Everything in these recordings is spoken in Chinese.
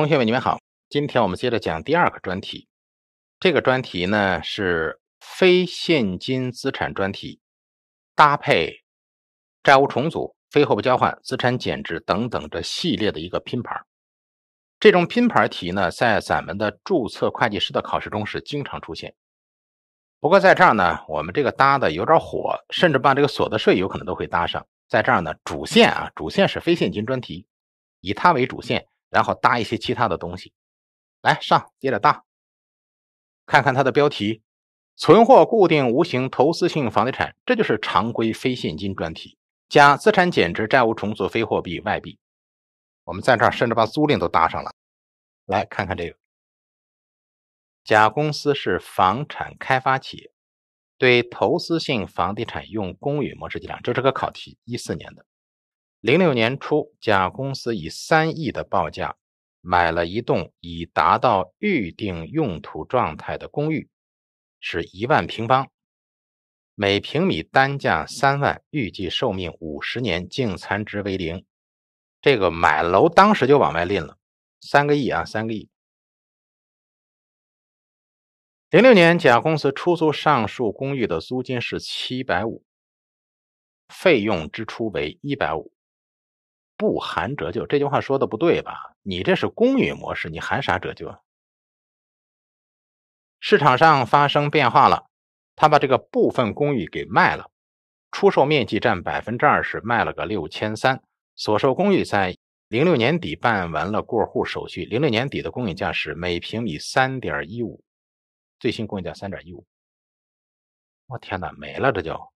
同学们，你们好。今天我们接着讲第二个专题。这个专题呢是非现金资产专题，搭配债务重组、非货币交换、资产减值等等这系列的一个拼盘。这种拼盘题呢，在咱们的注册会计师的考试中是经常出现。不过在这儿呢，我们这个搭的有点火，甚至把这个所得税有可能都会搭上。在这儿呢，主线啊，主线是非现金专题，以它为主线。然后搭一些其他的东西，来上接着搭，看看它的标题：存货、固定无形、投资性房地产，这就是常规非现金专题。加资产减值、债务重组、非货币外币。我们在这儿甚至把租赁都搭上了。来看看这个，甲公司是房产开发企业，对投资性房地产用公允模式计量，这是个考题，一四年的。零六年初，甲公司以三亿的报价买了一栋已达到预定用途状态的公寓，是一万平方，每平米单价三万，预计寿命五十年，净残值为零。这个买楼当时就往外拎了三个亿啊，三个亿。零六年，甲公司出租上述公寓的租金是七百五，费用支出为一百五。不含折旧这句话说的不对吧？你这是公允模式，你含啥折旧？市场上发生变化了，他把这个部分公寓给卖了，出售面积占百分之二十，卖了个六千三。所售公寓在零六年底办完了过户手续，零六年底的公允价是每平米三点一五，最新公寓价三点一五。我天哪，没了这就，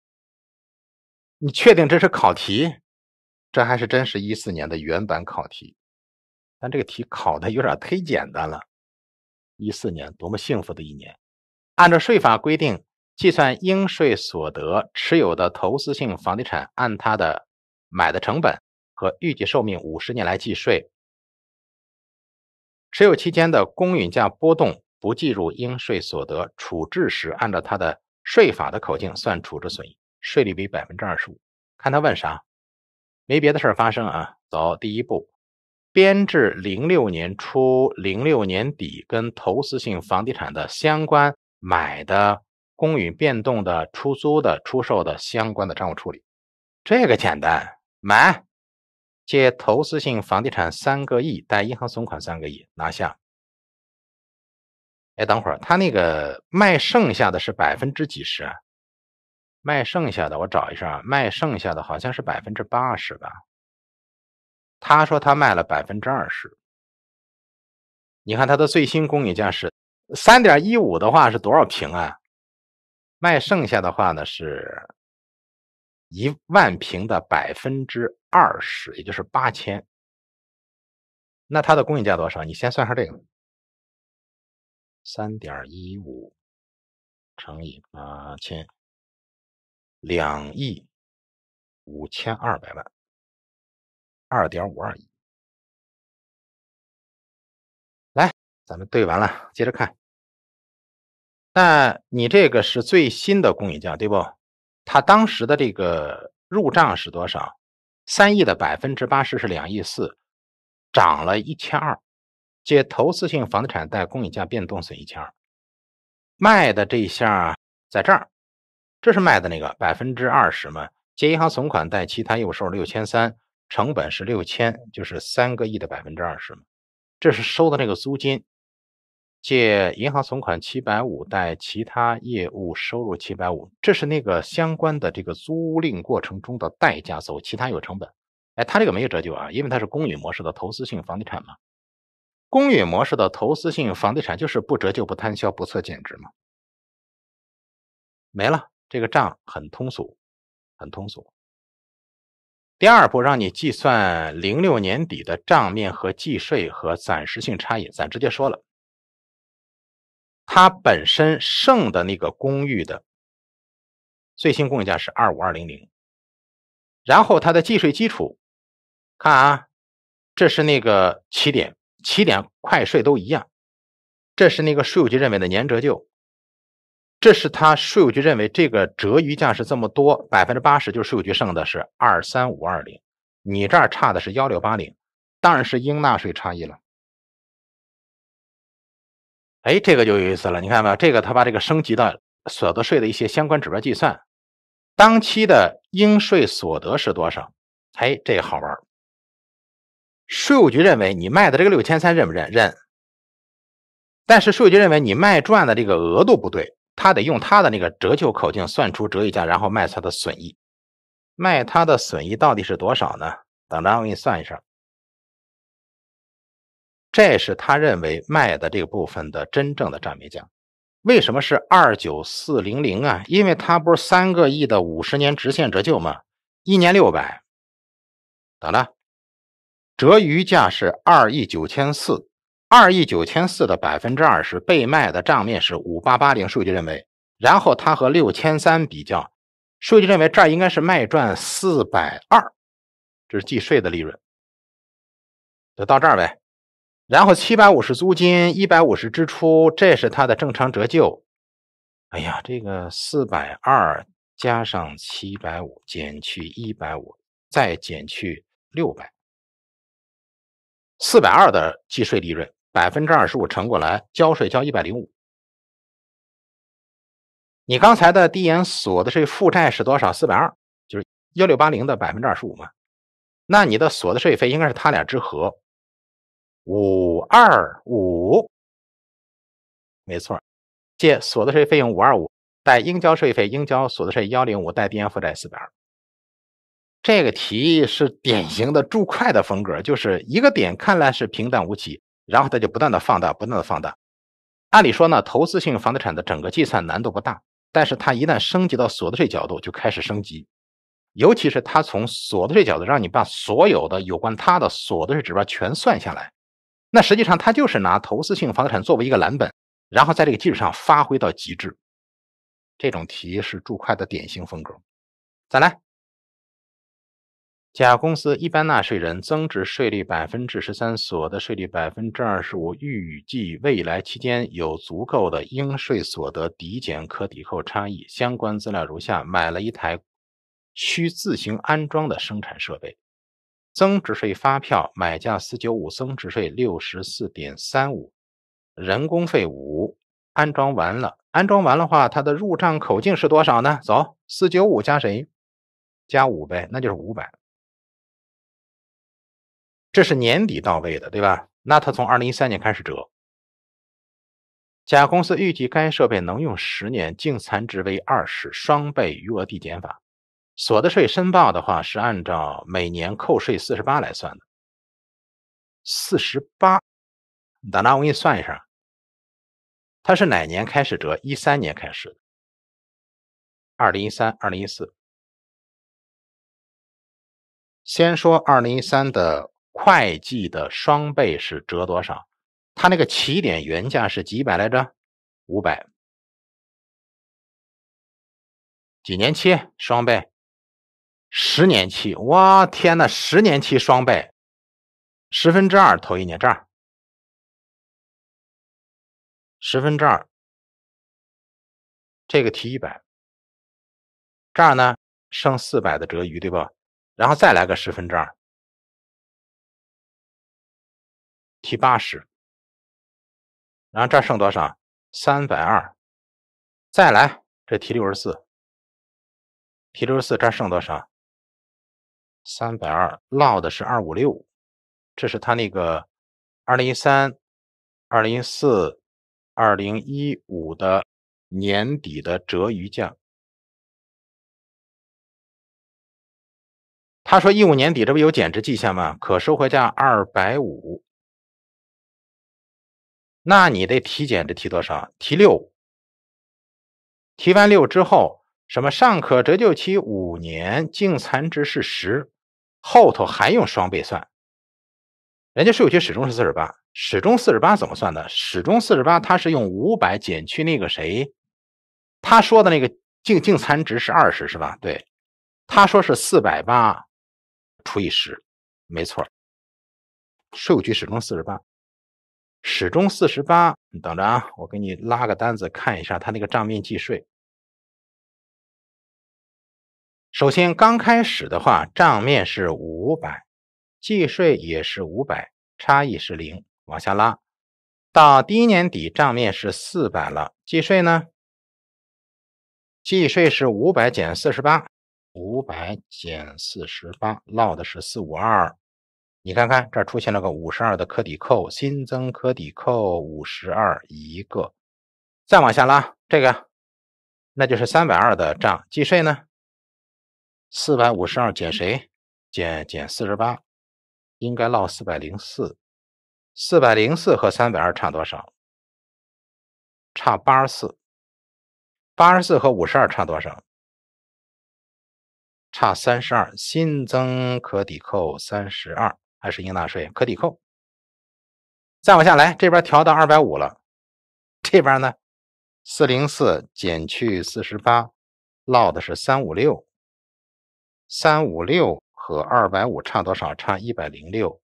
你确定这是考题？这还是真实一四年的原版考题，但这个题考的有点忒简单了。一四年多么幸福的一年！按照税法规定，计算应税所得，持有的投资性房地产按它的买的成本和预计寿命五十年来计税，持有期间的公允价波动不计入应税所得，处置时按照它的税法的口径算处置损益，税率为百分之二十五。看他问啥？没别的事儿发生啊，走第一步，编制零六年初、零六年底跟投资性房地产的相关买的、公允变动的、出租的、出售的相关的账务处理。这个简单，买借投资性房地产三个亿，贷银行存款三个亿，拿下。哎，等会儿他那个卖剩下的是百分之几十？啊？卖剩下的我找一下，卖剩下的好像是百分之八十吧。他说他卖了百分之二十。你看他的最新公允价是三点一五的话是多少平啊？卖剩下的话呢是一万平的百分之二十，也就是八千。那它的公允价多少？你先算一下这个。三点一五乘以八千。两亿五千二百万，二点五二亿。来，咱们对完了，接着看。那你这个是最新的公允价，对不？它当时的这个入账是多少？三亿的百分之八十是两亿四，涨了一千二。借投资性房地产贷公允价变动损一千二。卖的这一项在这儿。这是卖的那个百分之二十嘛？借银行存款贷其他业务收入六千三，成本是六千，就是三个亿的百分之二十嘛。这是收的那个租金，借银行存款七百五贷其他业务收入七百五。这是那个相关的这个租赁过程中的代价，走其他有成本。哎，他这个没有折旧啊，因为它是公允模式的投资性房地产嘛。公允模式的投资性房地产就是不折旧、不摊销、不测减值嘛。没了。这个账很通俗，很通俗。第二步，让你计算零六年底的账面和计税和暂时性差异。咱直接说了，它本身剩的那个公寓的最新供应价是二五二零零，然后它的计税基础，看啊，这是那个起点，起点快税都一样，这是那个税务局认为的年折旧。这是他税务局认为这个折余价是这么多，百分之八十就是税务局剩的是二三五二零，你这儿差的是幺六八零，当然是应纳税差异了。哎，这个就有意思了，你看吧，这个他把这个升级到所得税的一些相关指标计算，当期的应税所得是多少？哎，这个好玩税务局认为你卖的这个六千三认不认？认。但是税务局认为你卖赚的这个额度不对。他得用他的那个折旧口径算出折余价，然后卖他的损益，卖他的损益到底是多少呢？等着，我给你算一下。这是他认为卖的这个部分的真正的账面价，为什么是二九四零零啊？因为他不是三个亿的五十年直线折旧吗？一年六百，等着，折余价是二亿九千四。二亿九千四的百分之二十被卖的账面是五八八零，数据认为，然后它和六千三比较，数据认为这儿应该是卖赚四百二，这是计税的利润，就到这儿呗。然后七百五十租金，一百五十支出，这是它的正常折旧。哎呀，这个四百二加上七百五减去一百五，再减去六百，四百二的计税利润。百分之二十五乘过来，交税交一百零五。你刚才的递延所得税负债是多少？四百二，就是幺六八零的百分之二十五嘛。那你的所得税费应该是他俩之和，五二五，没错。借所得税费用五二五，贷应交税费应交所得税幺零五，贷递延负债四百二。这个题是典型的注快的风格，就是一个点看来是平淡无奇。然后它就不断的放大，不断的放大。按理说呢，投资性房地产的整个计算难度不大，但是它一旦升级到所得税角度，就开始升级。尤其是它从所得税角度，让你把所有的有关它的所得税指标全算下来，那实际上它就是拿投资性房地产作为一个蓝本，然后在这个基础上发挥到极致。这种题是注会的典型风格。再来。甲公司一般纳税人增值税率百分之十三，所得税率百分之二十五。预计未来期间有足够的应税所得抵减可抵扣差异。相关资料如下：买了一台需自行安装的生产设备，增值税发票买价四九五，增值税六十四点三五，人工费五。安装完了，安装完了话，它的入账口径是多少呢？走，四九五加谁？加五呗，那就是五百。这是年底到位的，对吧？那他从二零一三年开始折。甲公司预计该设备能用十年，净残值为二十，双倍余额递减法。所得税申报的话是按照每年扣税四十八来算的。四十八，那我给你算一下，他是哪年开始折？一三年开始的。二零一三、二零一四。先说二零一三的。会计的双倍是折多少？它那个起点原价是几百来着？五百。几年期？双倍？十年期。哇天哪！十年期双倍，十分之二头一年，这儿十分之二，这个提一百，这儿呢剩四百的折余对吧？然后再来个十分之二。提八十，然后这儿剩多少？三百二。再来，这提六十四，提六十四，这儿剩多少？三百二，落的是二五六。这是他那个二零一三、二零一四、二零一五的年底的折余价。他说一五年底这不有减值迹象吗？可收回价二百五。那你得体检得提多少？提六，提完六之后，什么尚可折旧期五年，净残值是十，后头还用双倍算，人家税务局始终是四十八，始终四十八怎么算的？始终四十八，他是用五百减去那个谁，他说的那个净净残值是二十是吧？对，他说是四百八除以十，没错，税务局始终四十八。始终四十八，你等着啊！我给你拉个单子，看一下他那个账面计税。首先刚开始的话，账面是五百，计税也是五百，差异是零。往下拉，到第一年底，账面是四百了，计税呢？计税是五百减四十八，五百减四十八，落的是四五二。你看看，这出现了个五十二的可抵扣，新增可抵扣五十二一个。再往下拉，这个那就是三百二的账计税呢。四百五十二减谁？减减四十八，应该落四百零四。四百零四和三百二差多少？差八十四。八十四和五十二差多少？差三十二，新增可抵扣三十二。还是应纳税可抵扣。再往下来，这边调到二百五了。这边呢，四零四减去四十八，落的是三五六。三五六和二百五差多少？差一百零六。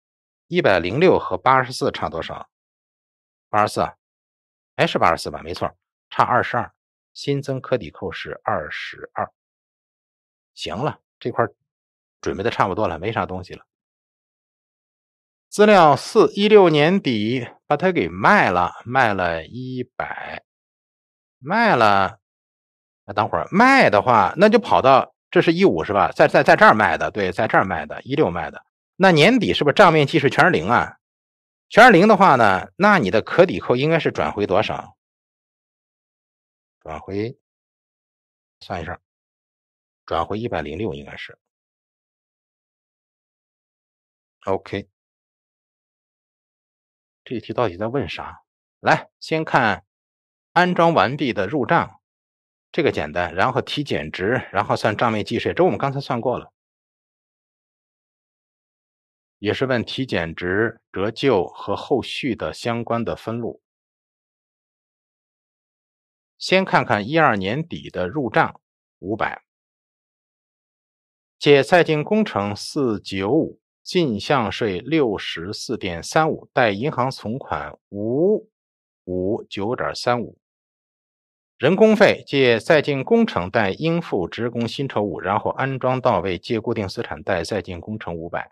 一百零六和八十四差多少？八十四，还是八十四吧，没错。差二十二，新增可抵扣是二十二。行了，这块准备的差不多了，没啥东西了。资料四一六年底把它给卖了，卖了一百，卖了。那等会儿卖的话，那就跑到这是一五是吧？在在在这儿卖的，对，在这儿卖的，一六卖的。那年底是不是账面计税全是零啊？全是零的话呢，那你的可抵扣应该是转回多少？转回，算一下，转回一百零六应该是。OK。这题到底在问啥？来，先看安装完毕的入账，这个简单。然后提减值，然后算账面计税，这我们刚才算过了，也是问提减值、折旧和后续的相关的分录。先看看一二年底的入账五百，解赛进工程四九五。进项税六十四点三五，贷银行存款五五九点三五。人工费借在建工程，贷应付职工薪酬五。然后安装到位，借固定资产，贷在建工程五百。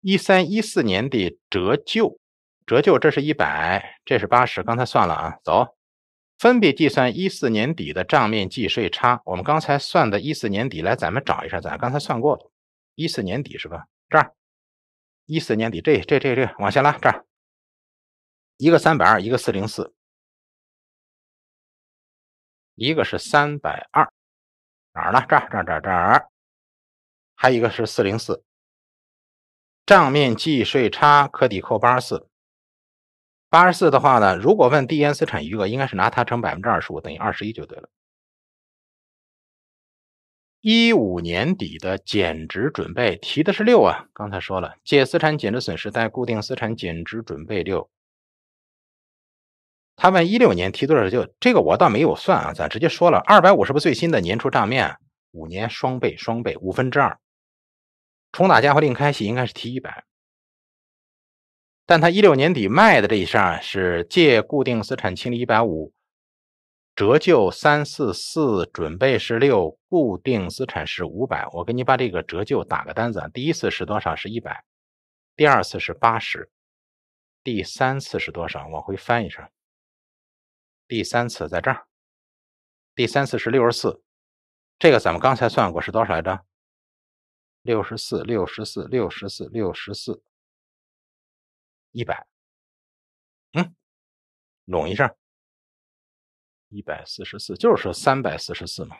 一三一四年的折旧，折旧这是一百，这是八十。刚才算了啊，走。分别计算一四年底的账面计税差。我们刚才算的一四年底，来咱们找一下，咱刚才算过了，一四年底是吧？这儿。一四年底，这这这这往下拉，这儿一个三百二，一个四零四，一个是三百二，哪儿呢？这儿这儿这儿这儿，还一个是四零四。账面计税差可抵扣八十四，八十四的话呢，如果问递延资产余额，应该是拿它乘百分之二十五，等于二十一就对了。一五年底的减值准备提的是六啊，刚才说了借资产减值损失，贷固定资产减值准备六。他问一六年提多少，就这个我倒没有算啊，咱直接说了二百五十不是最新的年初账面五年双倍双倍五分之二，重打家伙另开戏应该是提一百，但他一六年底卖的这一项是借固定资产清理一百五。折旧三四四，准备是六，固定资产是五百。我给你把这个折旧打个单子啊。第一次是多少？是一百。第二次是八十。第三次是多少？往回翻一下。第三次在这儿。第三次是六十四。这个咱们刚才算过是多少来着？六十四，六十四，六十四，六十四，一百。嗯，拢一下。一百四十四，就是说三百四十四嘛。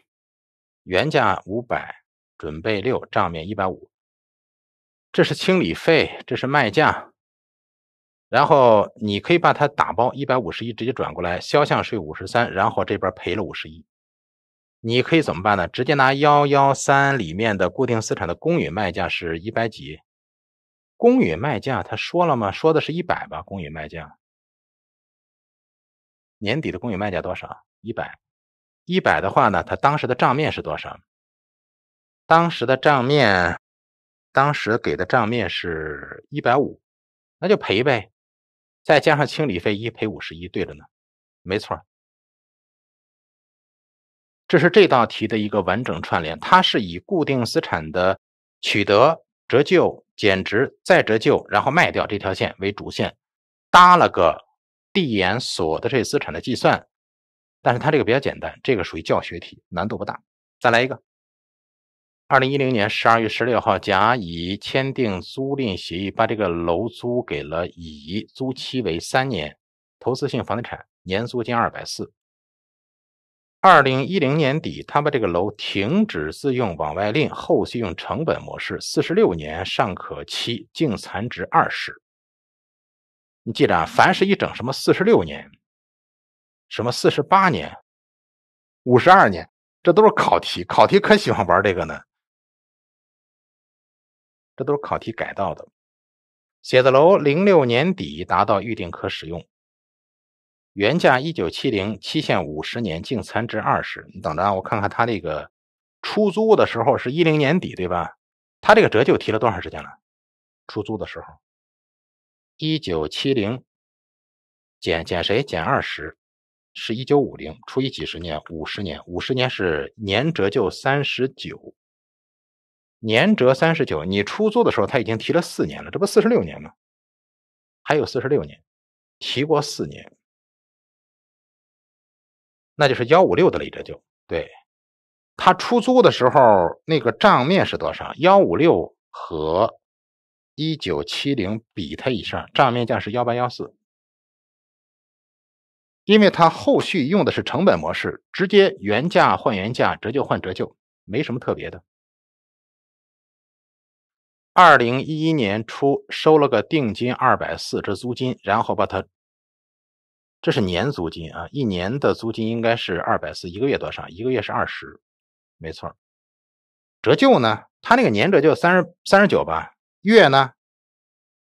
原价五百，准备六，账面一百五，这是清理费，这是卖价。然后你可以把它打包一百五十，一直接转过来，销项税五十三，然后这边赔了五十一。你可以怎么办呢？直接拿幺幺三里面的固定资产的公允卖价是一百几？公允卖价，他说了吗？说的是一百吧？公允卖价。年底的公允卖价多少？一百，一百的话呢？它当时的账面是多少？当时的账面，当时给的账面是一百五，那就赔呗。再加上清理费一赔五十一，对了呢，没错。这是这道题的一个完整串联，它是以固定资产的取得、折旧、减值、再折旧，然后卖掉这条线为主线，搭了个。递延所得税资产的计算，但是它这个比较简单，这个属于教学题，难度不大。再来一个，二零一零年十二月十六号，甲乙签订租赁协议，把这个楼租给了乙，租期为三年，投资性房地产，年租金二百四。二零一零年底，他把这个楼停止自用，往外令，后续用成本模式，四十六年尚可期，净残值二十。你记着啊，凡是一整什么四十六年、什么四十八年、五十二年，这都是考题。考题可喜欢玩这个呢，这都是考题改到的。写字楼零六年底达到预定可使用，原价一九七零，期限五十年，净残值二十。你等着啊，我看看他那个出租的时候是一零年底对吧？他这个折旧提了多长时间了？出租的时候。一九七零减减谁减二十，是一九五零除以几十年，五十年，五十年是年折旧三十九，年折三十九。你出租的时候他已经提了四年了，这不四十六年吗？还有四十六年，提过四年，那就是幺五六的累折旧。对，他出租的时候那个账面是多少？幺五六和。一九七零比它以上账面价是幺八幺四，因为它后续用的是成本模式，直接原价换原价，折旧换折旧，没什么特别的。二零一一年初收了个定金二百四，这租金，然后把它，这是年租金啊，一年的租金应该是二百四，一个月多少？一个月是二十，没错。折旧呢？它那个年折旧三十三十九吧。月呢，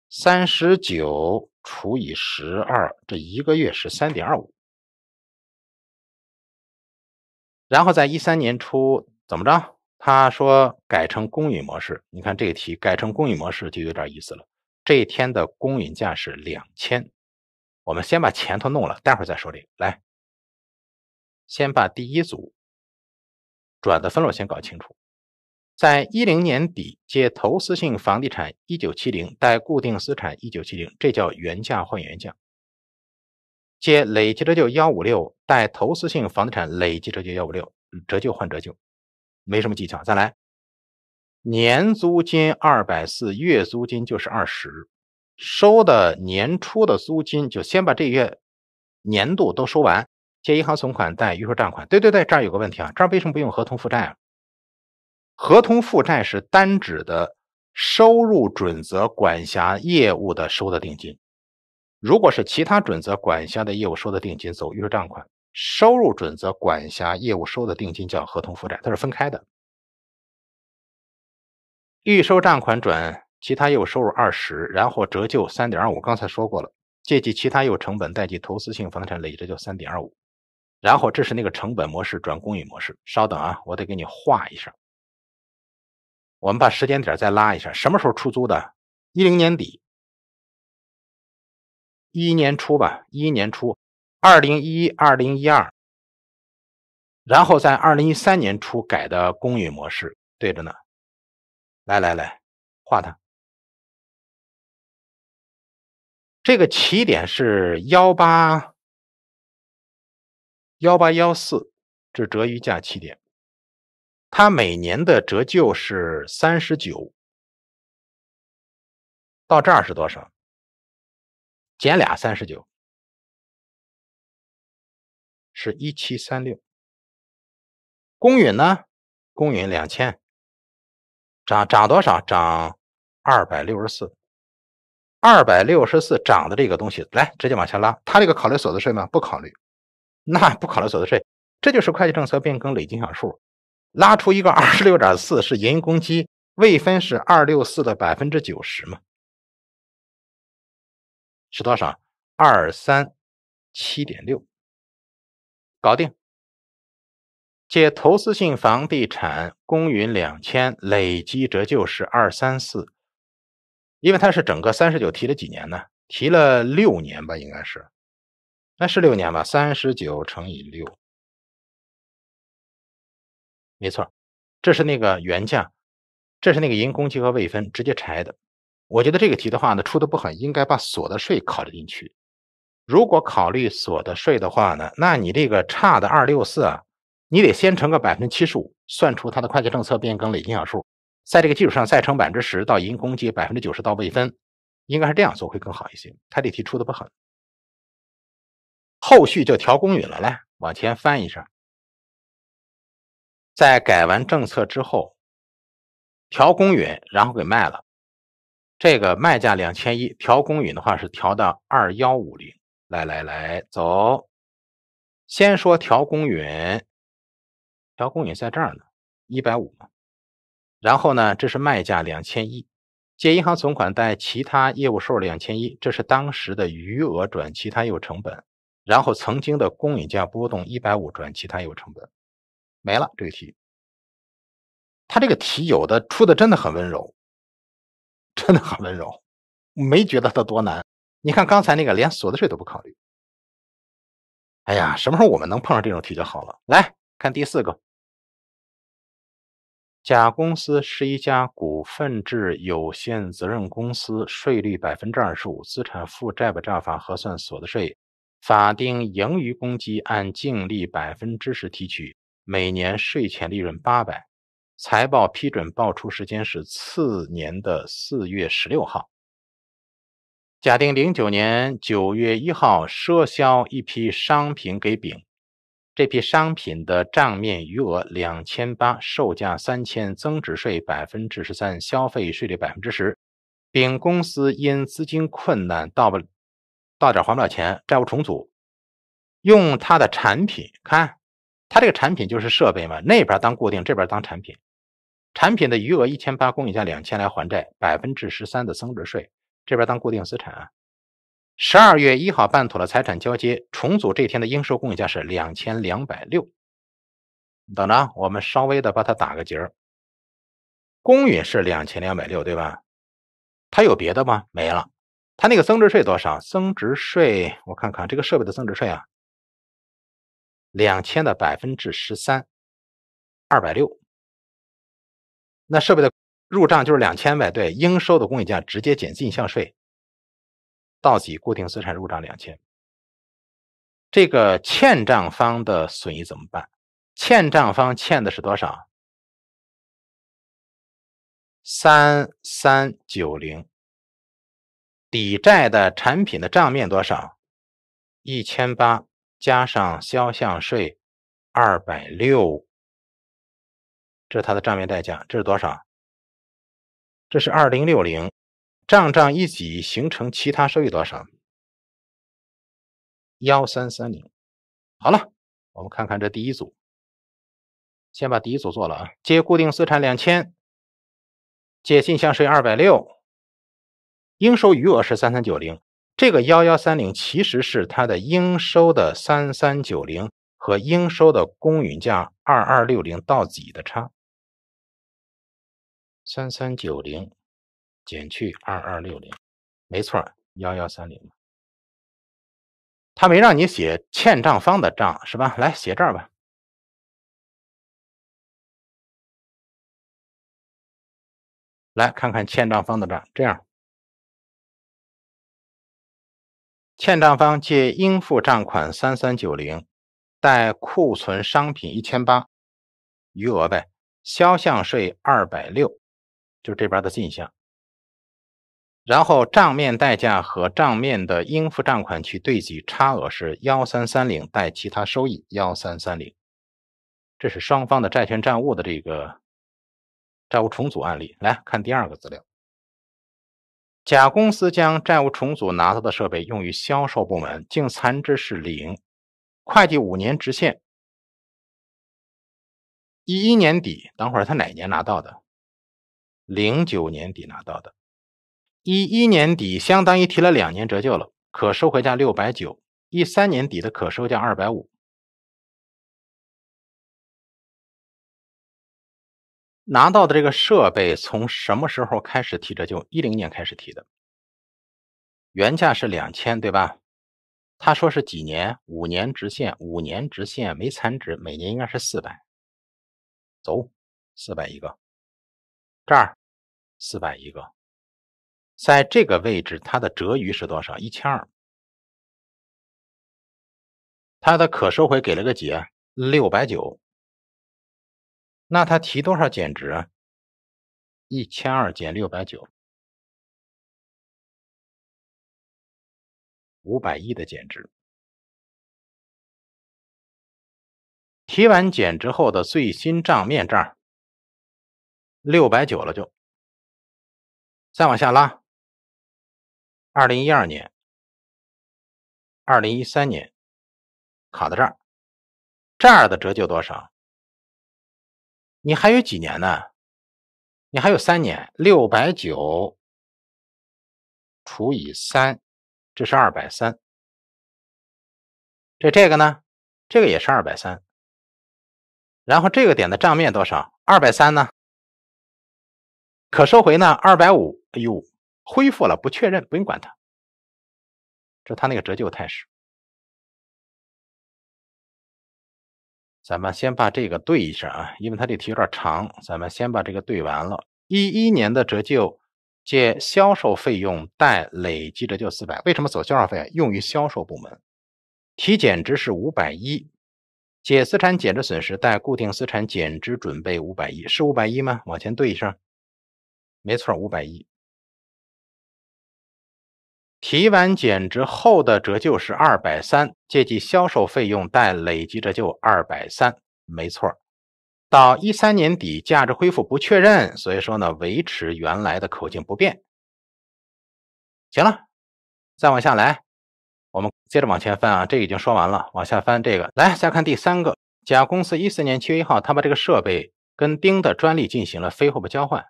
三十九除以十二，这一个月是三点二五。然后在一三年初怎么着？他说改成公允模式。你看这个题改成公允模式就有点意思了。这一天的公允价是两千。我们先把前头弄了，待会儿再说这个。来，先把第一组转的分录先搞清楚。在一零年底借投资性房地产一九七零，贷固定资产一九七零，这叫原价换原价。借累计折旧幺五六，贷投资性房地产累计折旧幺五六，折旧换折旧，没什么技巧。再来，年租金二百四，月租金就是二十，收的年初的租金就先把这月、年度都收完，借银行存款贷预收账款。对对对，这儿有个问题啊，这儿为什么不用合同负债啊？合同负债是单指的收入准则管辖业务的收的定金，如果是其他准则管辖的业务收的定金走预收账款，收入准则管辖业务收的定金叫合同负债，它是分开的。预收账款转其他业务收入二十，然后折旧三点二五，刚才说过了，借记其他业务成本，贷记投资性房地产累计折三点二五，然后这是那个成本模式转公允模式，稍等啊，我得给你画一下。我们把时间点再拉一下，什么时候出租的？一零年底、一一年初吧，一一年初，二零一一、二零一二，然后在二零一三年初改的公寓模式，对着呢。来来来，画它。这个起点是幺八幺八幺四至折余价起点。它每年的折旧是三十九，到这儿是多少？减俩三十九，是一七三六。公允呢？公允两千，涨涨多少？涨二百六十四，二百六十四涨的这个东西，来直接往下拉。它这个考虑所得税吗？不考虑，那不考虑所得税，这就是会计政策变更累计小数。拉出一个二十六点四是银公基未分是二六四的百分之九十嘛？是多少？二三七点六，搞定。借投资性房地产公允两千，累计折旧是二三四，因为它是整个三十九提了几年呢？提了六年吧，应该是，那是六年吧？三十九乘以六。没错，这是那个原价，这是那个盈公积和未分直接拆的。我觉得这个题的话呢，出的不狠，应该把所得税考虑进去。如果考虑所得税的话呢，那你这个差的二六四啊，你得先乘个百分之七十五，算出它的会计政策变更累计小数，在这个基础上再乘百分之十到盈公积，百分之九十到未分，应该是这样做会更好一些。他这题出的不狠，后续就调公允了，来往前翻一下。在改完政策之后，调公允，然后给卖了。这个卖价两千一，调公允的话是调到二幺五零。来来来，走。先说调公允，调公允在这儿呢，一百五嘛。然后呢，这是卖价两千一，借银行存款贷其他业务收入两千一，这是当时的余额转其他业务成本。然后曾经的公允价波动一百五转其他业务成本。没了这个题，他这个题有的出的真的很温柔，真的很温柔，没觉得它多难。你看刚才那个连所得税都不考虑，哎呀，什么时候我们能碰上这种题就好了。来看第四个，甲公司是一家股份制有限责任公司，税率百分之二十五，资产负债表法核算所得税，法定盈余公积按净利百分之十提取。每年税前利润八百，财报批准报出时间是次年的四月十六号。假定零九年九月一号赊销一批商品给丙，这批商品的账面余额两千八，售价三千，增值税百分之十三，消费税率百分之十。丙公司因资金困难，到不到点还不了钱，债务重组，用他的产品看。它这个产品就是设备嘛，那边当固定，这边当产品。产品的余额一千八，公允价两千来还债，百分之十三的增值税，这边当固定资产。十二月一号办妥了财产交接，重组这天的应收公允价是两千两百六。等着，我们稍微的把它打个结儿。公允是两千两百六，对吧？它有别的吗？没了。它那个增值税多少？增值税我看看这个设备的增值税啊。两千的百分之十三，二百六。那设备的入账就是两千呗，对，应收的工银价直接减进项税，到底固定资产入账两千。这个欠账方的损益怎么办？欠账方欠的是多少？三三九零。抵债的产品的账面多少？一千八。加上销项税二百六，这是它的账面代价，这是多少？这是二零六零，账账一起形成其他收益多少？幺三三零。好了，我们看看这第一组，先把第一组做了啊，借固定资产两千，借进项税二百六，应收余额是三三九零。这个幺幺三零其实是它的应收的三三九零和应收的公允价二二六零到底的差，三三九零减去二二六零，没错，幺幺三零。他没让你写欠账方的账是吧？来写这儿吧。来看看欠账方的账，这样。欠账方借应付账款三三九零，贷库存商品一千八，余额呗，销项税二百六，就这边的进项。然后账面代价和账面的应付账款去对比，差额是幺三三零，贷其他收益幺三三零，这是双方的债权债务的这个债务重组案例。来看第二个资料。甲公司将债务重组拿到的设备用于销售部门，净残值是零，会计五年直线。一一年底，等会儿他哪年拿到的？零九年底拿到的，一一年底相当于提了两年折旧了，可收回价六百九，一三年底的可收价二百五。拿到的这个设备从什么时候开始提折旧？一零年开始提的，原价是两千，对吧？他说是几年？五年直线，五年直线没残值，每年应该是四百，走四百一个，这儿四百一个，在这个位置它的折余是多少？一千二，它的可收回给了个几？六百九。那他提多少减值？啊？一千二减六百九，五百一的减值。提完减值后的最新账面账，六百九了就。再往下拉，二零一二年、二零一三年卡在这儿。这儿的折旧多少？你还有几年呢？你还有三年，六百九除以三，这是二百三。这这个呢，这个也是二百三。然后这个点的账面多少？二百三呢？可收回呢？二百五。哎呦，恢复了，不确认，不用管它。这他那个折旧态势。咱们先把这个对一下啊，因为它这题有点长，咱们先把这个对完了。一一年的折旧借销售费用，贷累计折旧四百。为什么走销售费用？用于销售部门。提减值是五百一，借资产减值损失，贷固定资产减值准备五百一，是五百一吗？往前对一下，没错，五百一。提完减值后的折旧是二百三，借记销售费用，待累计折旧二百三，没错。到一三年底价值恢复不确认，所以说呢维持原来的口径不变。行了，再往下来，我们接着往前翻啊，这已经说完了，往下翻这个，来再看第三个，甲公司一四年七月一号，他把这个设备跟丁的专利进行了非货币交换。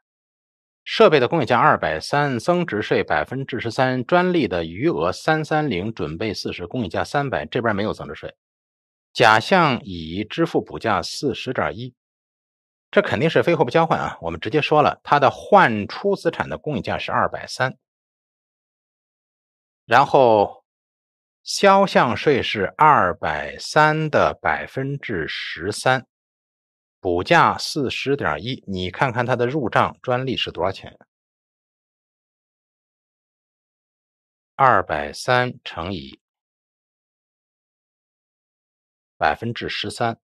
设备的公允价二百三，增值税百分之十三，专利的余额三三零，准备四十，公允价三百，这边没有增值税。甲向乙支付补价四十点一，这肯定是非货不交换啊。我们直接说了，它的换出资产的公允价是二百三，然后销项税是二百三的百分之十三。股价四十点一，你看看它的入账专利是多少钱？二百三乘以百分之十三，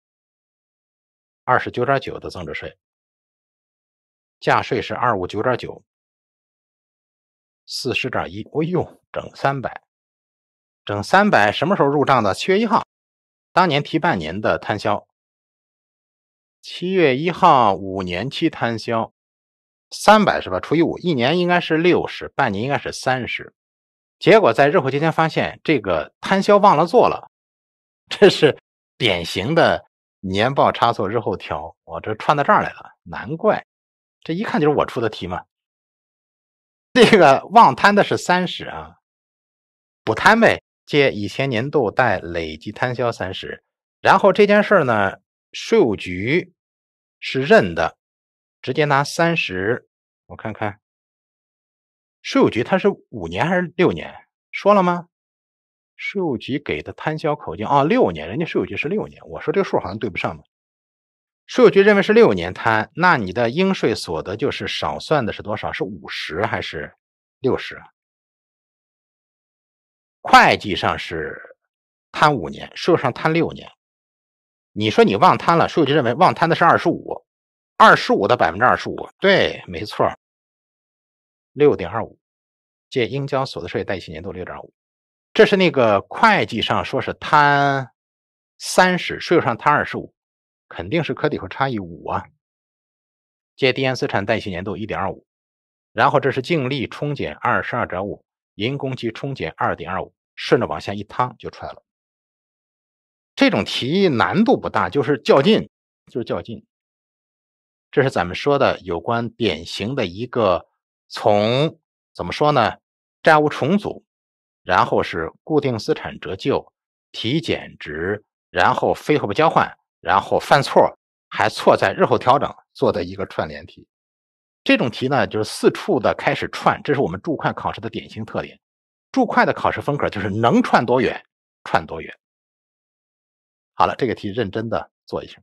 二十九点九的增值税，价税是二五九点九，四十点一，哎呦，整三百，整三百，什么时候入账的？七月一号，当年提半年的摊销。七月一号五年期摊销三百是吧？除以五一年应该是六十，半年应该是三十。结果在日后期间发现这个摊销忘了做了，这是典型的年报差错日后调。我这串到这儿来了，难怪这一看就是我出的题嘛。这个忘摊的是三十啊，补摊呗，借以前年度贷累计摊销三十。然后这件事儿呢，税务局。是认的，直接拿三十。我看看，税务局他是五年还是六年说了吗？税务局给的摊销口径啊，六年，人家税务局是六年。我说这个数好像对不上嘛。税务局认为是六年摊，那你的应税所得就是少算的是多少？是五十还是六十？会计上是摊五年，税上摊六年。你说你忘摊了，税务局认为忘摊的是二十五，二十五的百分之二十五，对，没错，六点二五借应交所得税贷息年度六点五，这是那个会计上说是摊三十，税务上摊二十五，肯定是可抵扣差异五啊，借递延资产贷息年度一点二五，然后这是净利冲减二十二点五，银工及冲减二点二五，顺着往下一趟就出来了。这种题难度不大，就是较劲，就是较劲。这是咱们说的有关典型的一个从怎么说呢？债务重组，然后是固定资产折旧提减值，然后非货币交换，然后犯错，还错在日后调整做的一个串联题。这种题呢，就是四处的开始串，这是我们注会考试的典型特点。注会的考试风格就是能串多远，串多远。好了，这个题认真的做一下。